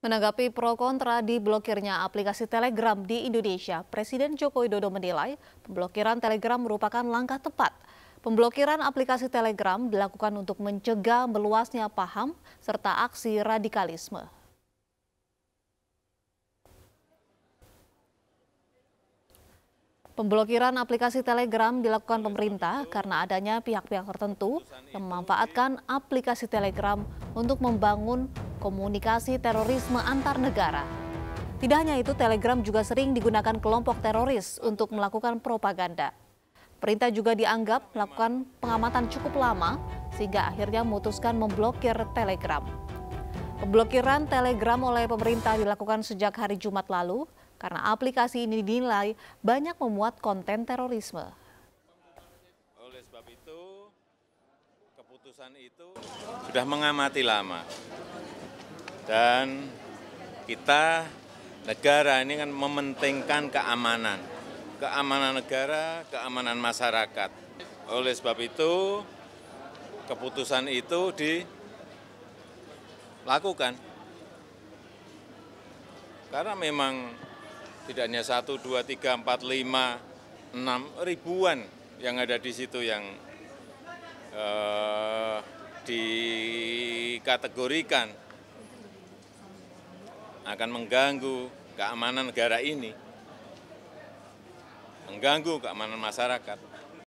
Menanggapi pro kontra di blokirnya aplikasi Telegram di Indonesia, Presiden Joko Widodo menilai pemblokiran Telegram merupakan langkah tepat. Pemblokiran aplikasi Telegram dilakukan untuk mencegah meluasnya paham serta aksi radikalisme. Pemblokiran aplikasi Telegram dilakukan pemerintah karena adanya pihak-pihak tertentu yang memanfaatkan aplikasi Telegram untuk membangun komunikasi terorisme antar negara. Tidak hanya itu, Telegram juga sering digunakan kelompok teroris untuk melakukan propaganda. Perintah juga dianggap melakukan pengamatan cukup lama sehingga akhirnya memutuskan memblokir Telegram. Pemblokiran Telegram oleh pemerintah dilakukan sejak hari Jumat lalu karena aplikasi ini dinilai banyak memuat konten terorisme. Oleh sebab itu, keputusan itu sudah mengamati lama. Dan kita negara ini kan mementingkan keamanan. Keamanan negara, keamanan masyarakat. Oleh sebab itu, keputusan itu dilakukan. Karena memang tidak hanya satu, dua, tiga, empat, lima, enam ribuan yang ada di situ yang eh, dikategorikan akan mengganggu keamanan negara ini, mengganggu keamanan masyarakat.